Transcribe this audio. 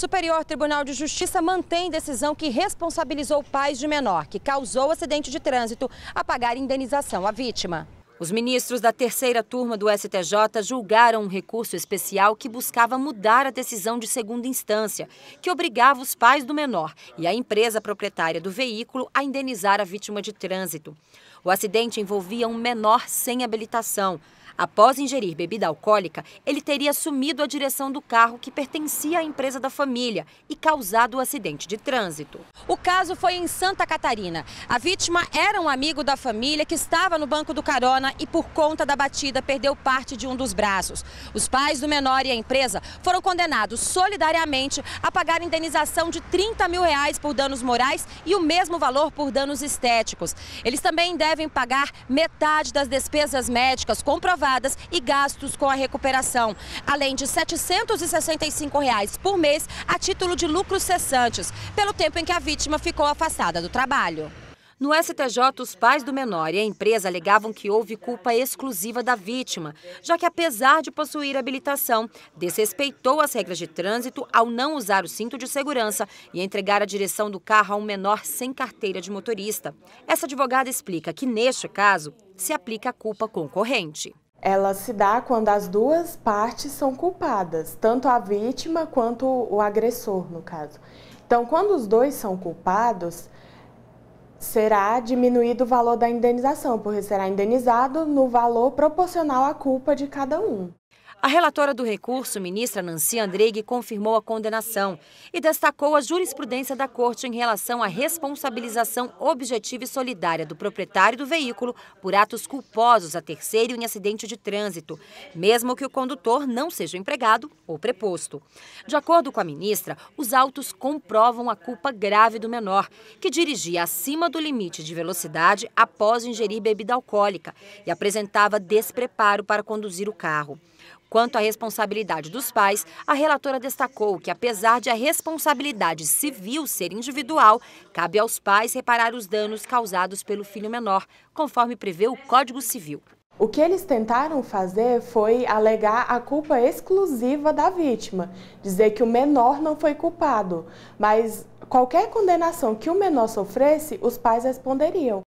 Superior Tribunal de Justiça mantém decisão que responsabilizou pais de menor que causou acidente de trânsito a pagar indenização à vítima. Os ministros da terceira turma do STJ julgaram um recurso especial que buscava mudar a decisão de segunda instância, que obrigava os pais do menor e a empresa proprietária do veículo a indenizar a vítima de trânsito. O acidente envolvia um menor sem habilitação. Após ingerir bebida alcoólica, ele teria assumido a direção do carro que pertencia à empresa da família e causado o um acidente de trânsito. O caso foi em Santa Catarina. A vítima era um amigo da família que estava no banco do carona e, por conta da batida, perdeu parte de um dos braços. Os pais do menor e a empresa foram condenados solidariamente a pagar indenização de 30 mil reais por danos morais e o mesmo valor por danos estéticos. Eles também devem pagar metade das despesas médicas comprovadas e gastos com a recuperação, além de R$ 765 por mês a título de lucros cessantes, pelo tempo em que a vítima ficou afastada do trabalho. No STJ, os pais do menor e a empresa alegavam que houve culpa exclusiva da vítima, já que, apesar de possuir habilitação, desrespeitou as regras de trânsito ao não usar o cinto de segurança e entregar a direção do carro a um menor sem carteira de motorista. Essa advogada explica que, neste caso, se aplica a culpa concorrente ela se dá quando as duas partes são culpadas, tanto a vítima quanto o agressor, no caso. Então, quando os dois são culpados, será diminuído o valor da indenização, porque será indenizado no valor proporcional à culpa de cada um. A relatora do recurso, ministra Nancy Andrighi, confirmou a condenação e destacou a jurisprudência da Corte em relação à responsabilização objetiva e solidária do proprietário do veículo por atos culposos a terceiro em acidente de trânsito, mesmo que o condutor não seja empregado ou preposto. De acordo com a ministra, os autos comprovam a culpa grave do menor, que dirigia acima do limite de velocidade após ingerir bebida alcoólica e apresentava despreparo para conduzir o carro. Quanto à responsabilidade dos pais, a relatora destacou que, apesar de a responsabilidade civil ser individual, cabe aos pais reparar os danos causados pelo filho menor, conforme prevê o Código Civil. O que eles tentaram fazer foi alegar a culpa exclusiva da vítima, dizer que o menor não foi culpado, mas qualquer condenação que o menor sofresse, os pais responderiam.